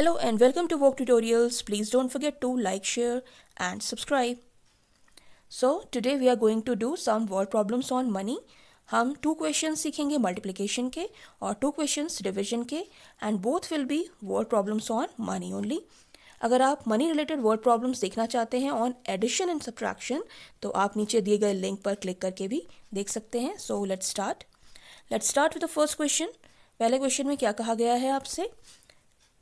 Hello and welcome to Vogue Tutorials. Please don't forget to like, share and subscribe. So today we are going to do some word problems on money. हम two questions सीखेंगे multiplication के और two questions division के and both will be word problems on money only. अगर आप money related word problems देखना चाहते हैं on addition and subtraction तो आप नीचे दिए गए link पर क्लिक करके भी देख सकते हैं so let's start let's start with the first question पहले क्वेश्चन में क्या कहा गया है आपसे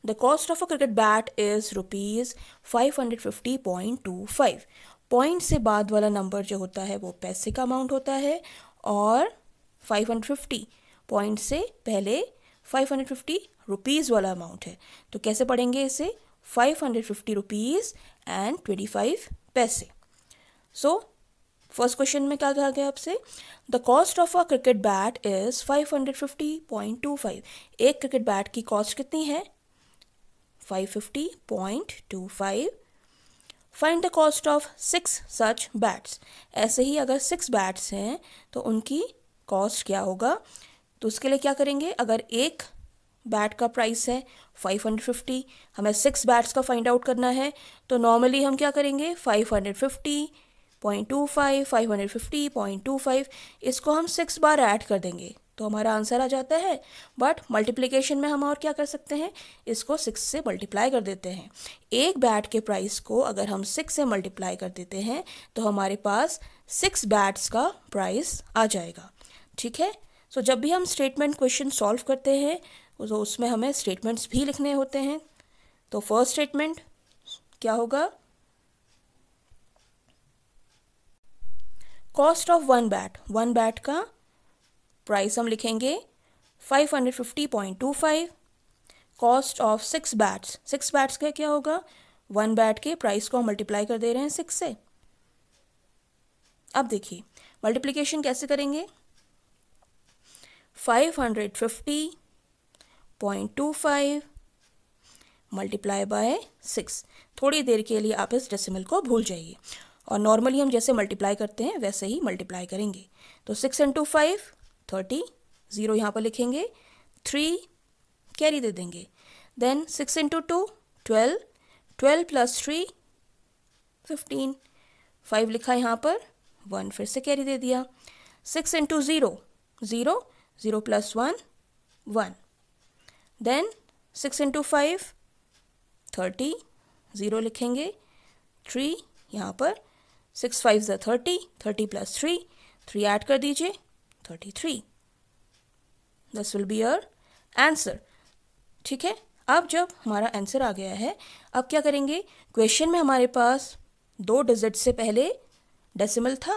The cost of a cricket bat is rupees 550.25. Point से बाद वाला नंबर जो होता है वो पैसे का अमाउंट होता है और 550 पॉइंट से पहले 550 रुपीज़ वाला अमाउंट है तो कैसे पढ़ेंगे इसे 550 रुपीज़ एंड 25 पैसे सो फर्स्ट क्वेश्चन में क्या कहा गया आपसे the cost of a cricket bat is 550.25 एक क्रिकेट बैट की कॉस्ट कितनी है 550.25 find the cost of six such bats ऐसे ही अगर सिक्स बैट्स हैं तो उनकी कॉस्ट क्या होगा तो उसके लिए क्या करेंगे अगर एक बैट का प्राइस है 550 हमें सिक्स बैट्स का फाइंड आउट करना है तो नॉर्मली हम क्या करेंगे 550 point two five five hundred fifty point two five इसको हम सिक्स बार ऐड कर देंगे तो हमारा आंसर आ जाता है बट मल्टीप्लीकेशन में हम और क्या कर सकते हैं इसको सिक्स से मल्टीप्लाई कर देते हैं एक बैट के प्राइस को अगर हम सिक्स से मल्टीप्लाई कर देते हैं तो हमारे पास सिक्स बैट्स का प्राइस आ जाएगा ठीक है सो so, जब भी हम स्टेटमेंट क्वेश्चन सॉल्व करते हैं तो उसमें हमें स्टेटमेंट्स भी लिखने होते हैं तो फर्स्ट स्टेटमेंट क्या होगा cost of one bat one bat का प्राइस हम लिखेंगे 550.25 cost of six bats six bats का क्या होगा वन बैट के प्राइस को हम मल्टीप्लाई कर दे रहे हैं सिक्स से अब देखिए मल्टीप्लीकेशन कैसे करेंगे 550.25 मल्टीप्लाई बाय सिक्स थोड़ी देर के लिए आप इस डेसिमल को भूल जाइए और नॉर्मली हम जैसे मल्टीप्लाई करते हैं वैसे ही मल्टीप्लाई करेंगे तो six into five thirty zero यहाँ पर लिखेंगे थ्री कैरी दे देंगे then six into two twelve twelve plus three fifteen five लिखा यहाँ पर वन फिर से कैरी दे दिया six into zero zero zero plus one one then six into five thirty zero लिखेंगे थ्री यहाँ पर सिक्स फाइव ज़ा thirty thirty plus three three add कर दीजिए 33 this will be your answer ठीक है अब जब हमारा आंसर आ गया है अब क्या करेंगे क्वेश्चन में हमारे पास दो डिजिट से पहले डेसिमल था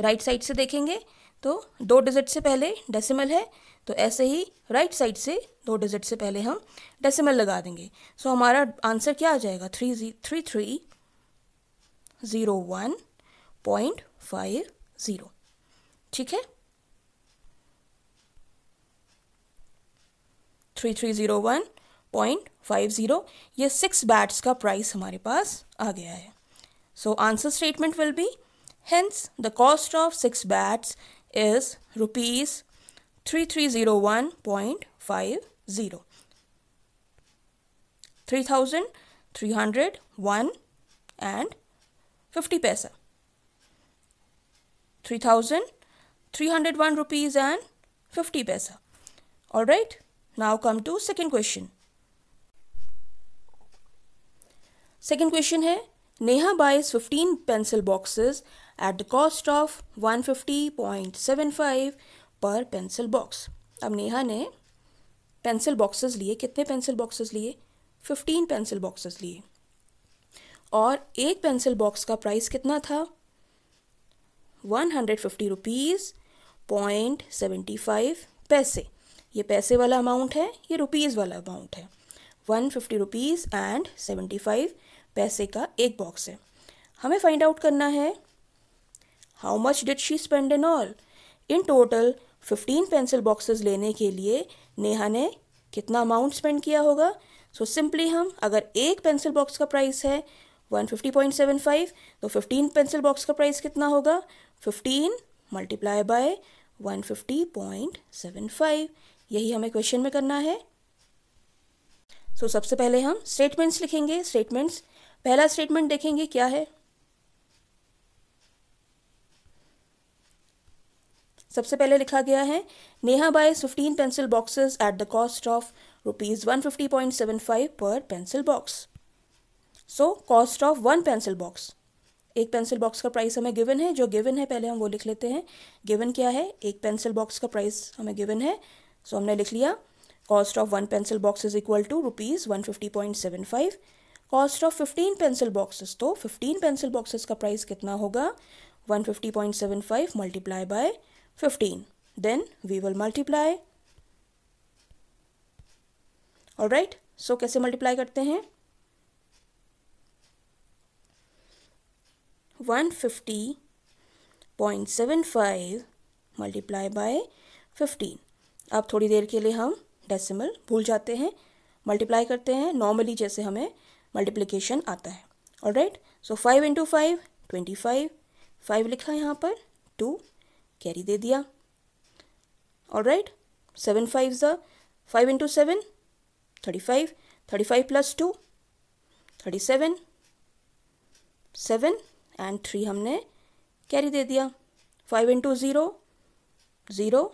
राइट right साइड से देखेंगे तो दो डिजिट से पहले डेसिमल है तो ऐसे ही राइट right साइड से दो डिजिट से पहले हम डेसिमल लगा देंगे सो so, हमारा आंसर क्या आ जाएगा थ्री जी three three zero one point five zero ठीक है three three zero one point five zero ये सिक्स बैट्स का प्राइस हमारे पास आ गया है so answer statement will be hence the cost of six bats is rupees three three zero one point five zero three thousand three hundred one and fifty paisa three thousand three hundred one rupees and fifty paisa all right Now come to second question. Second question है Neha buys 15 pencil boxes at the cost of 150.75 per pencil box. अब नेहा ने pencil boxes लिए कितने pencil boxes लिए 15 pencil boxes लिए और एक pencil box का प्राइस कितना था one hundred fifty rupees point seventy five paise ये पैसे वाला अमाउंट है ये रुपीज़ वाला अमाउंट है one fifty rupees and seventy five paise का एक बॉक्स है हमें फाइंड आउट करना है how much did she spend in all in total fifteen pencil boxes लेने के लिए नेहा ने कितना अमाउंट स्पेंड किया होगा सो so सिंपली हम अगर एक पेंसिल बॉक्स का प्राइस है one fifty point seven five तो फिफ्टीन पेंसिल बॉक्स का प्राइस कितना होगा fifteen multiply by fifty point seven five यही हमें क्वेश्चन में करना है सो so, सबसे पहले हम स्टेटमेंट्स लिखेंगे स्टेटमेंट्स पहला स्टेटमेंट देखेंगे क्या है सबसे पहले लिखा गया है Neha buy fifteen pencil boxes at the cost of rupees one fifty point seven five per pencil box so cost of one pencil box एक पेंसिल बॉक्स का प्राइस हमें गिवन है जो गिवन है पहले हम वो लिख लेते हैं गिवन क्या है एक पेंसिल बॉक्स का प्राइस हमें गिवन है सो हमने लिख लिया cost of one pencil box is equal to rupees one fifty point seven five cost of fifteen pencil boxes तो फिफ्टीन पेंसिल बॉक्सेस का प्राइस कितना होगा one fifty point seven five multiply by fifteen then we will multiply all right so कैसे multiply करते हैं one fifty point seven five multiply by fifteen अब थोड़ी देर के लिए हम डेसिमल भूल जाते हैं मल्टीप्लाई करते हैं नॉर्मली जैसे हमें मल्टीप्लिकेशन आता है और right so five into five twenty five five लिखा यहाँ पर टू कैरी दे दिया और राइट सेवन फाइव ज़ा five into seven thirty five thirty five plus two thirty seven seven and three हमने कैरी दे दिया five into zero zero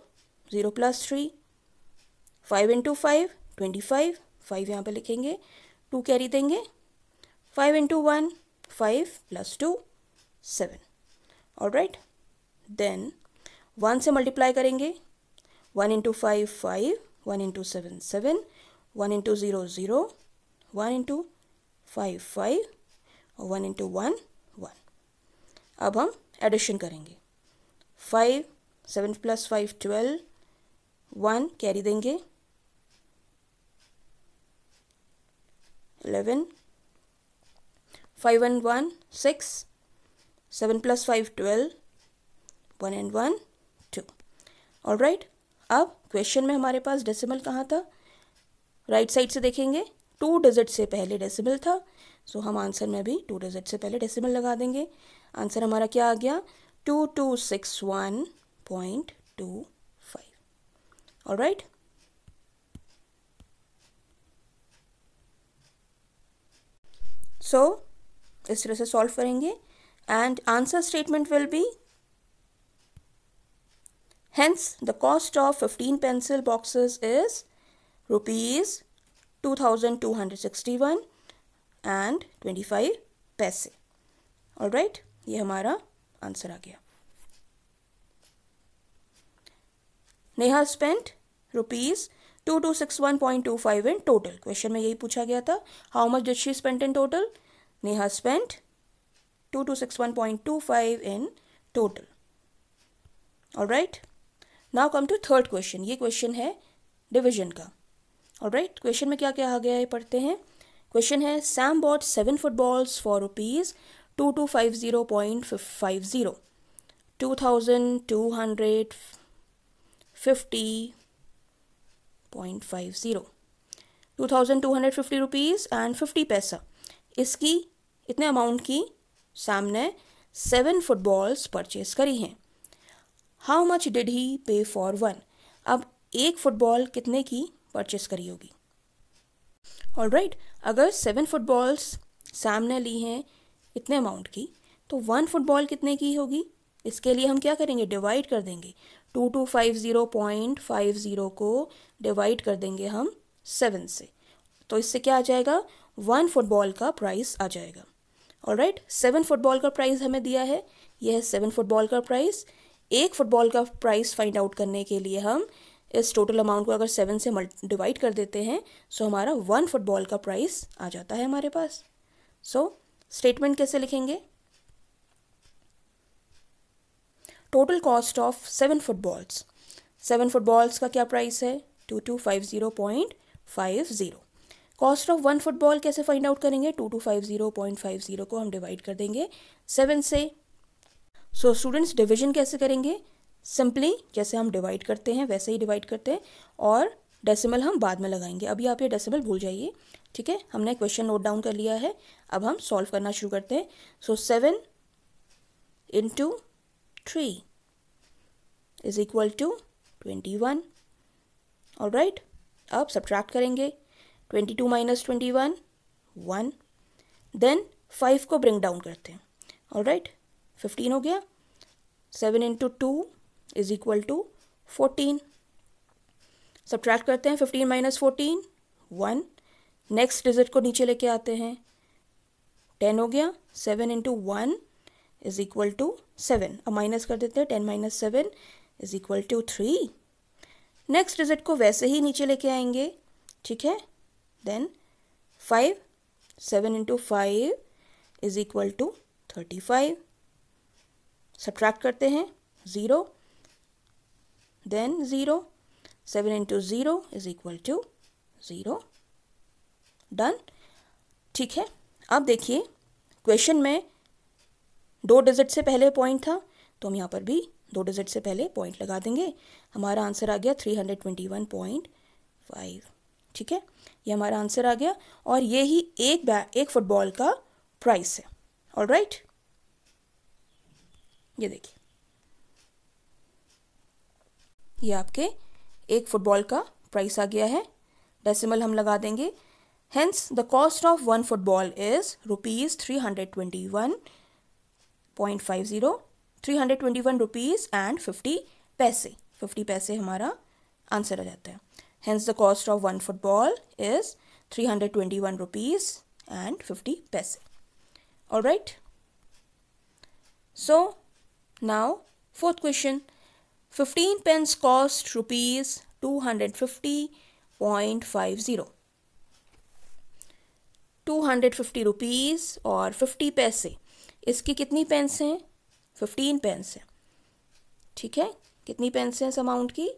zero plus three five into five twenty five five यहाँ पर लिखेंगे टू कैरी देंगे five into one five plus two seven और right then one से मल्टीप्लाई करेंगे one into five five one into seven seven one into zero zero one into five five और one into one one अब हम addition करेंगे five seven plus five twelve one carry देंगे eleven five and one six seven plus five twelve one and one two और right अब question में हमारे पास decimal कहाँ था राइट right साइड से देखेंगे टू डिजिट से पहले डेसिमल था सो so हम आंसर में भी टू डिजिट से पहले डेसिमल लगा देंगे आंसर हमारा क्या आ गया two two six one point two all right so so, इस तरह से सॉल्व करेंगे and answer statement will be hence the cost of fifteen pencil boxes is rupees two thousand two hundred sixty one and twenty five paise और right right? ये हमारा answer आ गया Neha spent rupees two two six one point two five in total question में यही पूछा गया था how much did she spent in total Neha spent two two six one point two five in total और right now come to third question ये question है division का और राइट क्वेश्चन में क्या क्या आ गया है पढ़ते हैं क्वेश्चन है Sam bought seven footballs for rupees two two five zero point five zero two thousand two hundred fifty point five zero two thousand two hundred fifty rupees and fifty paisa इसकी इतने अमाउंट की Sam ने seven footballs purchase करी हैं how much did he पे for one अब एक football कितने की परचेज करी होगी और राइट right, अगर सेवन फुटबॉल्स सैम ने ली हैं इतने अमाउंट की तो वन फुटबॉल कितने की होगी इसके लिए हम क्या करेंगे डिवाइड कर देंगे two two five zero point five zero को डिवाइड कर देंगे हम सेवन से तो इससे क्या आ जाएगा वन फुटबॉल का प्राइस आ जाएगा और राइट सेवन फुटबॉल का प्राइस हमें दिया है यह है सेवन फुटबॉल का प्राइस एक फुटबॉल का प्राइस फाइंड आउट करने के लिए हम इस टोटल अमाउंट को अगर सेवन से डिवाइड कर देते हैं सो हमारा वन फुटबॉल का प्राइस आ जाता है हमारे पास सो so, स्टेटमेंट कैसे लिखेंगे total cost of seven footballs seven footballs का क्या प्राइस है two two five zero point five zero cost of one football कैसे फाइंड आउट करेंगे two two five zero point five zero को हम divide कर देंगे सेवन से सो स्टूडेंट्स डिविजन कैसे करेंगे सिंपली जैसे हम डिवाइड करते हैं वैसे ही डिवाइड करते हैं और डेसिमल हम बाद में लगाएंगे अभी आप ये डेसिमल भूल जाइए ठीक है हमने क्वेश्चन नोट डाउन कर लिया है अब हम सॉल्व करना शुरू करते हैं so seven into 3 is equal to 21 और राइट अब सब्ट्रैक्ट करेंगे 22 two minus twenty one one then five को ब्रिंग डाउन करते हैं और राइट फिफ्टीन हो गया seven into two is equal to fourteen subtract करते हैं fifteen minus fourteen one next digit को नीचे लेके आते हैं टेन हो गया seven into one is equal to seven अब माइनस कर देते हैं ten minus seven is equal to three next result को वैसे ही नीचे लेके आएंगे ठीक है then five seven into five is equal to thirty five subtract करते हैं zero then zero seven into zero is equal to zero done ठीक है अब देखिए क्वेश्चन में दो डिजिट से पहले पॉइंट था तो हम यहाँ पर भी दो डिजिट से पहले पॉइंट लगा देंगे हमारा आंसर आ गया three hundred twenty one point five ठीक है ये हमारा आंसर आ गया और ये ही एक एक फुटबॉल का प्राइस है ऑल राइट ये देखिए ये आपके एक फुटबॉल का प्राइस आ गया है डेसिमल हम लगा देंगे hence the cost of one football is rupees three hundred twenty one 321 rupees and 50 paise 50 paise hamara answer hai hence the cost of one football is 321 rupees and 50 paise all right so now fourth question 15 pence cost rupees 250.50 250 rupees or 50 paise इसकी कितनी pens हैं fifteen pens हैं ठीक है कितनी pens हैं इस amount की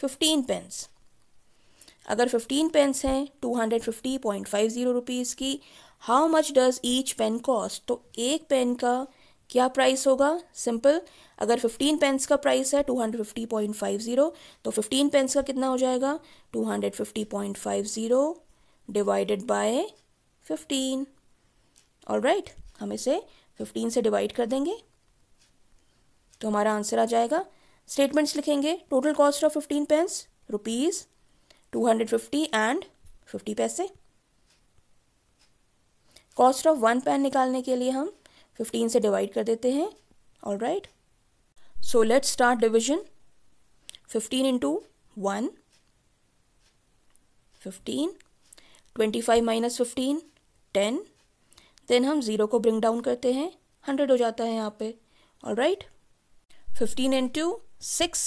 फिफ्टीन पेंस अगर फिफ्टीन पेन्स हैं two hundred fifty point five zero rupees की how much does each pen cost तो एक पेन का क्या प्राइस होगा सिंपल अगर फिफ्टीन पेंस का प्राइस है two hundred fifty point five zero तो फिफ्टीन पेंस का कितना हो जाएगा two hundred fifty point five zero divided by fifteen all right हम इसे फिफ्टीन से डिवाइड कर देंगे तो हमारा आंसर आ जाएगा स्टेटमेंट्स लिखेंगे total cost of fifteen pens rupees two hundred fifty and fifty paise cost of one pen निकालने के लिए हम फिफ्टीन से डिवाइड कर देते हैं all right so let start division fifteen into one fifteen twenty five minus fifteen ten then हम zero को ब्रिंग डाउन करते हैं हंड्रेड हो जाता है यहाँ पे और right fifteen into six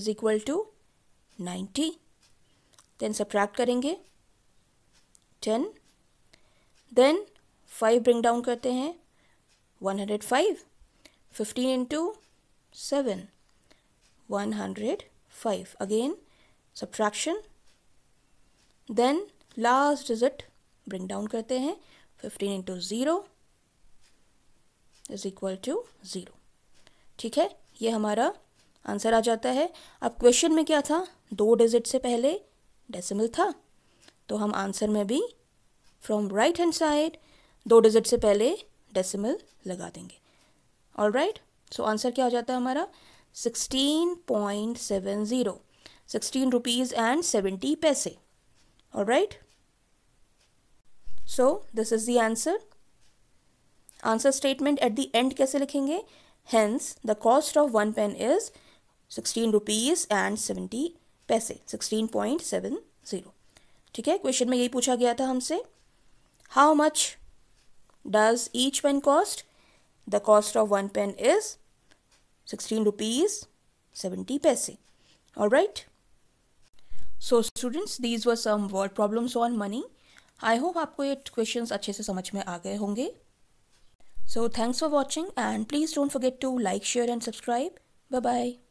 is equal to ninety then subtract करेंगे ten then five bring down करते हैं one hundred five fifteen into seven one hundred five again subtraction then last is it bring down करते हैं fifteen into zero is equal to zero ठीक है ये हमारा answer आ जाता है अब क्वेश्चन में क्या था दो डिजिट से पहले डेसिमल था तो हम आंसर में भी फ्रॉम राइट हैंड साइड दो डिजिट से पहले डेसिमल लगा देंगे ऑल राइट सो आंसर क्या हो जाता है हमारा sixteen point seven zero sixteen rupees and seventy paise all right so this is the answer answer statement at the end कैसे लिखेंगे hence the cost of one pen is sixteen rupees and seventy paise sixteen point seven zero ठीक है question में यही पूछा गया था हमसे how much does each pen cost the cost of one pen is sixteen rupees seventy paise और right so students these were some word problems on money I hope आपको ये क्वेश्चन अच्छे से समझ में आ गए होंगे so thanks for watching and please don't forget to like share and subscribe bye bye